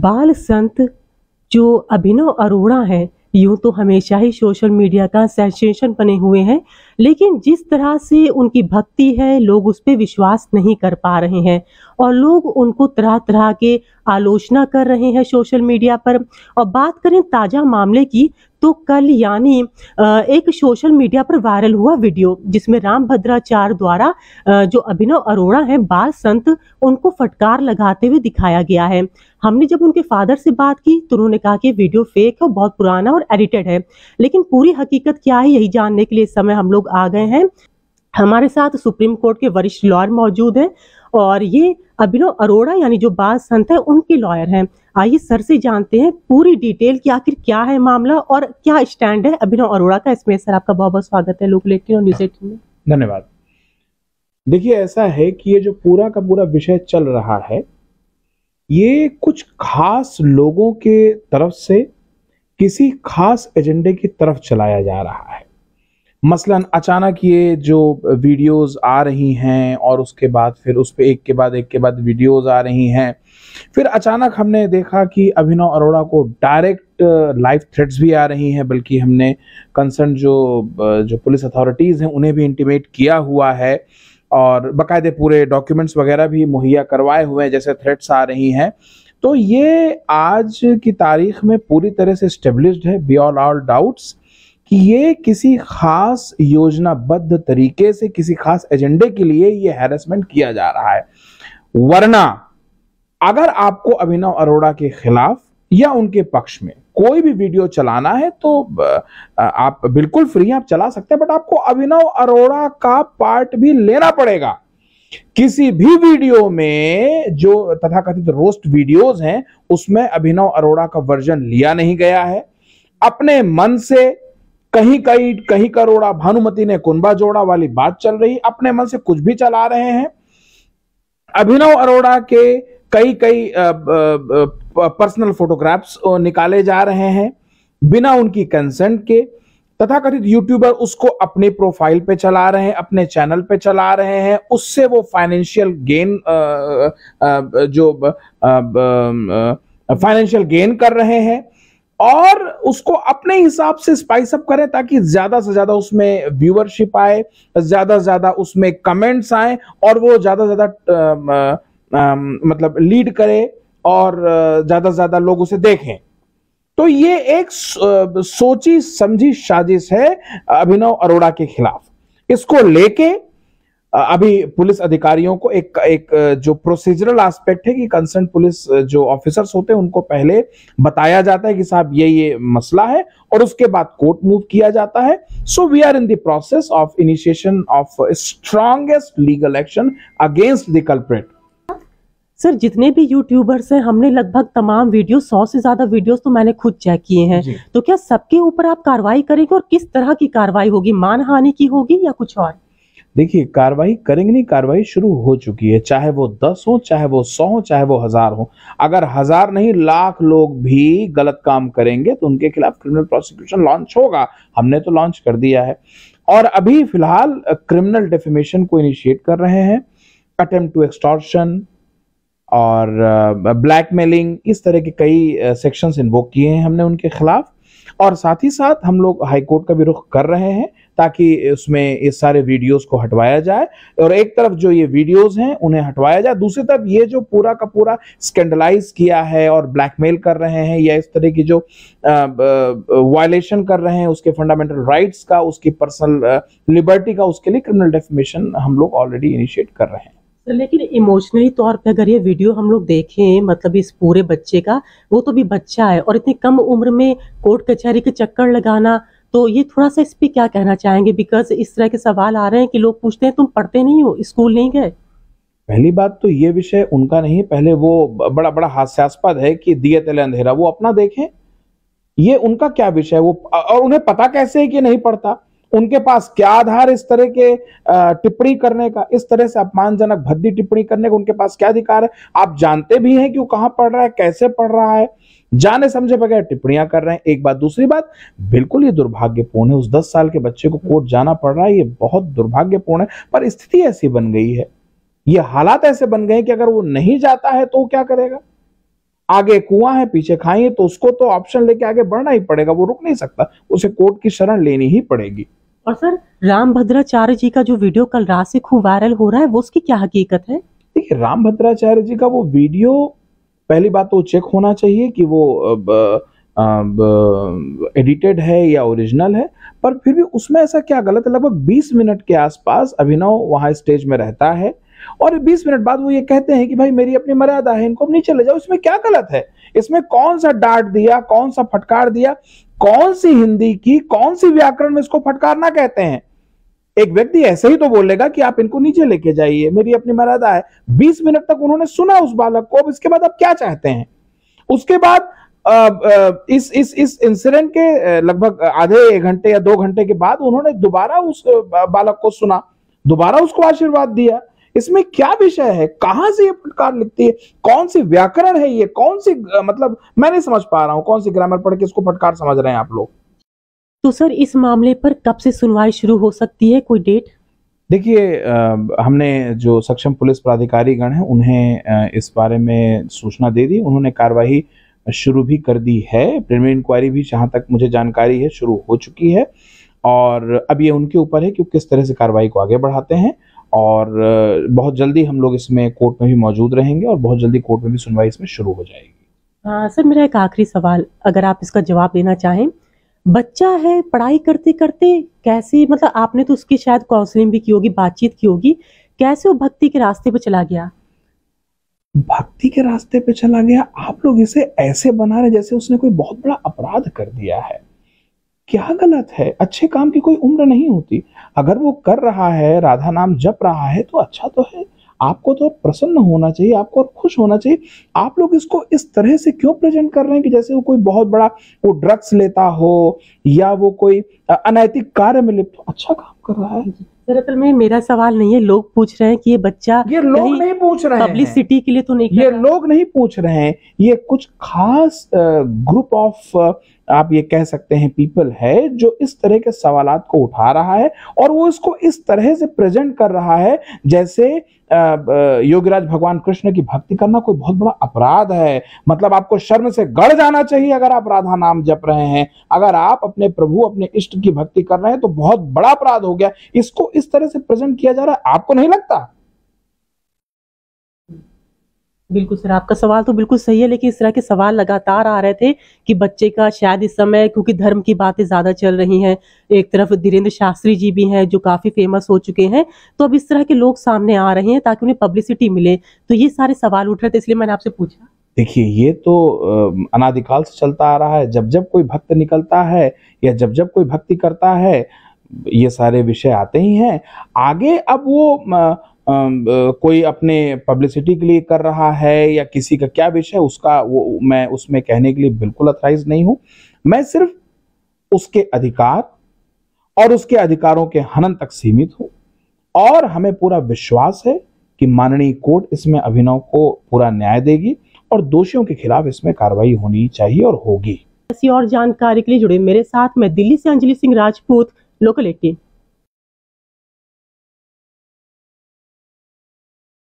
बाल संत जो अभिनव अरोड़ा हैं यूं तो हमेशा ही सोशल मीडिया का सेंसेशन बने हुए हैं लेकिन जिस तरह से उनकी भक्ति है लोग उस पर विश्वास नहीं कर पा रहे हैं और लोग उनको तरह तरह के आलोचना कर रहे हैं सोशल मीडिया पर और बात करें ताज़ा मामले की तो कल यानी एक सोशल मीडिया पर वायरल हुआ वीडियो जिसमें राम भद्राचार्य द्वारा जो अभिनव अरोड़ा है बाल संत उनको फटकार लगाते हुए दिखाया गया है हमने जब उनके फादर से बात की तो उन्होंने कहा कि वीडियो फेक है बहुत पुराना और एडिटेड है लेकिन पूरी हकीकत क्या है यही जानने के लिए इस समय हम लोग आ गए हैं हमारे साथ सुप्रीम कोर्ट के वरिष्ठ लॉयर मौजूद हैं और ये अभिनव अरोड़ा यानी जो बाल संत है उनके लॉयर हैं आइए सर से जानते हैं पूरी डिटेल कि आखिर क्या है मामला और क्या स्टैंड है अभिनव अरोड़ा का इसमें सर आपका बहुत बहुत स्वागत है लोक लेखन और न्यूज एटीन में धन्यवाद देखिए ऐसा है कि ये जो पूरा का पूरा विषय चल रहा है ये कुछ खास लोगों के तरफ से किसी खास एजेंडे की तरफ चलाया जा रहा है मसलन अचानक ये जो वीडियोस आ रही हैं और उसके बाद फिर उस पर एक के बाद एक के बाद वीडियोस आ रही हैं फिर अचानक हमने देखा कि अभिनव अरोड़ा को डायरेक्ट लाइव थ्रेट्स भी आ रही हैं बल्कि हमने कंसर्न जो जो पुलिस अथॉरिटीज़ हैं उन्हें भी इंटीमेट किया हुआ है और बाकायदे पूरे डॉक्यूमेंट्स वगैरह भी मुहैया करवाए हुए हैं जैसे थ्रेट्स आ रही हैं तो ये आज की तारीख में पूरी तरह से इस्टेब्लिश है बियॉन्ड ऑल डाउट्स कि ये किसी खास योजनाबद्ध तरीके से किसी खास एजेंडे के लिए ये हैरेसमेंट किया जा रहा है वरना अगर आपको अभिनव अरोड़ा के खिलाफ या उनके पक्ष में कोई भी वीडियो चलाना है तो आप बिल्कुल फ्री आप चला सकते हैं बट आपको अभिनव अरोड़ा का पार्ट भी लेना पड़ेगा किसी भी वीडियो में जो तथाकथित रोस्ट वीडियोस हैं उसमें अभिनव अरोड़ा का वर्जन लिया नहीं गया है अपने मन से कहीं कई कहीं करोड़ा भानुमति ने कुंबा जोड़ा वाली बात चल रही अपने मन से कुछ भी चला रहे हैं अभिनव अरोड़ा के कई कई पर्सनल फोटोग्राफ्स निकाले जा रहे हैं बिना उनकी कंसेंट के तथाकथित यूट्यूबर उसको अपने प्रोफाइल पे चला रहे हैं अपने चैनल पे चला रहे हैं उससे वो फाइनेंशियल गेन जो फाइनेंशियल गेन कर रहे हैं और उसको अपने हिसाब से स्पाइस अप करें ताकि ज्यादा से ज्यादा उसमें व्यूअरशिप आए ज्यादा से ज्यादा उसमें कमेंट्स आए और वो ज्यादा से ज्यादा मतलब लीड करे और ज्यादा से ज्यादा लोग उसे देखें तो ये एक सोची समझी साजिश है अभिनव अरोड़ा के खिलाफ इसको लेके अभी पुलिस अधिकारियों को एक एक जो प्रोसीजरल एस्पेक्ट है कि कंसर्न पुलिस जो ऑफिसर्स होते हैं उनको पहले बताया जाता है कि साहब ये ये मसला है और उसके बाद कोर्ट मूव किया जाता है so we are in the process of initiation of strongest legal action against the culprit sir जितने भी यूट्यूबर्स हैं हमने लगभग तमाम वीडियो सौ से ज्यादा वीडियोस तो मैंने खुद चेक किए हैं तो क्या सबके ऊपर आप कार्रवाई करेंगे और किस तरह की कार्रवाई होगी मानहानि की होगी या कुछ और देखिए कार्रवाई करेंगे कार्रवाई शुरू हो चुकी है चाहे वो दस हो चाहे वो सौ हो चाहे वो हजार हो अगर हजार नहीं लाख लोग भी गलत काम करेंगे तो उनके खिलाफ क्रिमिनल प्रोसिक्यूशन लॉन्च होगा हमने तो लॉन्च कर दिया है और अभी फिलहाल क्रिमिनल डेफिमेशन को इनिशिएट कर रहे हैं अटेम्प्ट टू एक्सटॉर्शन और ब्लैकमेलिंग इस तरह के कई सेक्शंस इन्वोक किए हैं हमने उनके खिलाफ और साथ ही साथ हम लोग हाईकोर्ट का भी रुख कर रहे हैं ताकि उसमें ये सारे वीडियोस को हटवाया जाए और एक तरफ जो ये वीडियोस हैं उन्हें हटवाया जाए दूसरी तरफ ये जो पूरा का पूरा स्कैंडलाइज किया है और ब्लैकमेल कर रहे हैं या इस तरह की जो वायलेशन कर रहे हैं उसके फंडामेंटल राइट्स का उसकी पर्सनल लिबर्टी का उसके लिए क्रिमिनल डेफिमेशन हम लोग ऑलरेडी इनिशिएट कर रहे हैं लेकिन इमोशनली तौर पे अगर ये वीडियो हम लोग देखें मतलब इस पूरे बच्चे का वो तो भी बच्चा है और इतनी कम उम्र में कोर्ट कचहरी के चक्कर लगाना तो ये थोड़ा सा इस पर क्या कहना चाहेंगे बिकॉज इस तरह के सवाल आ रहे हैं कि लोग पूछते हैं तुम पढ़ते नहीं हो स्कूल नहीं गए पहली बात तो ये विषय उनका नहीं पहले वो बड़ा बड़ा हास्यास्पद है कि दिए तले अंधेरा वो अपना देखें ये उनका क्या विषय है वो और उन्हें पता कैसे है कि नहीं पढ़ता उनके पास क्या आधार इस तरह के टिप्पणी करने का इस तरह से अपमानजनक भद्दी टिप्पणी करने का उनके पास क्या अधिकार है आप जानते भी हैं कि वो कहाँ पढ़ रहा है कैसे पढ़ रहा है जाने समझे बगैर टिप्पणियां कर रहे हैं एक बात दूसरी बात बिल्कुल ये दुर्भाग्यपूर्ण है उस दस साल के बच्चे को कोर्ट जाना पड़ रहा है ये बहुत दुर्भाग्यपूर्ण है पर स्थिति ऐसी बन गई है ये हालात ऐसे बन गए कि अगर वो नहीं जाता है तो क्या करेगा आगे कुआं है पीछे खाई है तो उसको तो ऑप्शन लेके आगे बढ़ना ही पड़ेगा वो रुक नहीं सकता उसे कोर्ट की शरण लेनी ही पड़ेगी और सर राम भद्राचार्य जी का जो वीडियो कल रात से खूब वायरल हो रहा है वो उसकी क्या हकीकत है देखिए राम भद्राचार्य जी का वो वीडियो पहली बात तो चेक होना चाहिए कि वो एडिटेड है या ओरिजिनल है पर फिर भी उसमें ऐसा क्या गलत है लगभग 20 मिनट के आसपास अभिनव वहाँ स्टेज में रहता है और 20 मिनट बाद वो ये कहते हैं कि भाई मेरी अपनी मर्यादा है इनको नीचे ले जाओ इसमें क्या गलत है इसमें कौन सा डांट दिया कौन सा फटकार दिया कौन सी हिंदी की कौन सी व्याकरण में इसको फटकारना कहते हैं एक व्यक्ति ऐसे ही तो बोलेगा कि आप इनको नीचे लेके जाइए मेरी अपनी मर्यादा है बीस मिनट तक उन्होंने सुना उस बालक को अब इसके बाद आप क्या चाहते हैं उसके बाद इस इस इस इंसिडेंट के लगभग आधे घंटे या दो घंटे के बाद उन्होंने दोबारा उस बालक को सुना दोबारा उसको आशीर्वाद दिया इसमें क्या विषय है कहां से ये फटकार लिखती है कौन सी व्याकरण है ये कौन सी मतलब मैं नहीं समझ पा रहा हूं कौन सी ग्रामर पढ़ के इसको फटकार समझ रहे हैं आप लोग तो सर इस मामले पर कब से सुनवाई शुरू हो सकती है कोई डेट देखिए हमने जो सक्षम पुलिस प्राधिकारी गण है उन्हें इस बारे में सूचना दे दी उन्होंने कार्यवाही शुरू भी कर दी है प्रिलिमिनरी इंक्वायरी भी जहाँ तक मुझे जानकारी है शुरू हो चुकी है और अब ये उनके ऊपर है कि किस तरह से कार्रवाई को आगे बढ़ाते हैं और बहुत जल्दी हम लोग इसमें कोर्ट में भी मौजूद रहेंगे और बहुत जल्दी कोर्ट में भी सुनवाई इसमें शुरू हो जाएगी आ, सर मेरा एक आखिरी सवाल अगर आप इसका जवाब देना चाहें बच्चा है पढ़ाई करते करते कैसे मतलब आपने तो उसकी शायद काउंसलिंग भी की होगी बातचीत की होगी कैसे वो भक्ति के रास्ते पे चला गया भक्ति के रास्ते पे चला गया आप लोग इसे ऐसे बना रहे जैसे उसने कोई बहुत बड़ा अपराध कर दिया है क्या गलत है अच्छे काम की कोई उम्र नहीं होती अगर वो कर रहा है राधा नाम जप रहा है तो अच्छा तो है आपको तो प्रसन्न होना चाहिए आपको और खुश होना चाहिए आप लोग इसको इस तरह से क्यों प्रेजेंट कर रहे हैं कि जैसे वो कोई बहुत बड़ा वो ड्रग्स लेता हो या वो कोई अनैतिक कार्य में लिप्त अच्छा काम कर रहा है दरअसल में मेरा सवाल नहीं है लोग पूछ रहे हैं कि ये बच्चा ये लोग नहीं पूछ रहे हैं सिटी के लिए तो नहीं ये लोग नहीं पूछ रहे हैं ये कुछ खास ग्रुप ऑफ आप ये कह सकते हैं पीपल है जो इस तरह के सवाल को उठा रहा है और वो इसको इस तरह से प्रेजेंट कर रहा है जैसे योगराज भगवान कृष्ण की भक्ति करना कोई बहुत बड़ा अपराध है मतलब आपको शर्म से गड़ जाना चाहिए अगर आप राधा नाम जप रहे हैं अगर आप अपने प्रभु अपने इष्ट की भक्ति कर रहे हैं तो बहुत बड़ा अपराध हो गया इसको इस तरह से प्रेजेंट किया जा रहा है आपको नहीं लगता बिल्कुल सर आपका सवाल तो बिल्कुल सही है लेकिन इस तरह के सवाल लगातार आ रहे थे कि बच्चे का शायद इस समय क्योंकि धर्म की बातें ज्यादा चल रही हैं एक तरफ धीरेन्द्र शास्त्री जी भी हैं जो काफी फेमस हो चुके हैं तो अब इस तरह के लोग सामने आ रहे हैं ताकि उन्हें पब्लिसिटी मिले तो ये सारे सवाल उठ रहे थे इसलिए मैंने आपसे पूछा देखिए ये तो अनादिकाल से चलता आ रहा है जब जब कोई भक्त निकलता है या जब जब कोई भक्ति करता है ये सारे विषय आते ही हैं आगे अब वो कोई अपने पब्लिसिटी के लिए कर रहा है या किसी का क्या विषय उसका वो मैं उसमें कहने के लिए बिल्कुल अथराइज नहीं हूं मैं सिर्फ उसके अधिकार और उसके अधिकारों के हनन तक सीमित हूं और हमें पूरा विश्वास है कि माननीय कोर्ट इसमें अभिनव को पूरा न्याय देगी और दोषियों के खिलाफ इसमें कार्रवाई होनी चाहिए और होगी ऐसी और जानकारी के लिए जुड़े मेरे साथ मैं दिल्ली से अंजलि सिंह राजपूत लोकल एटीन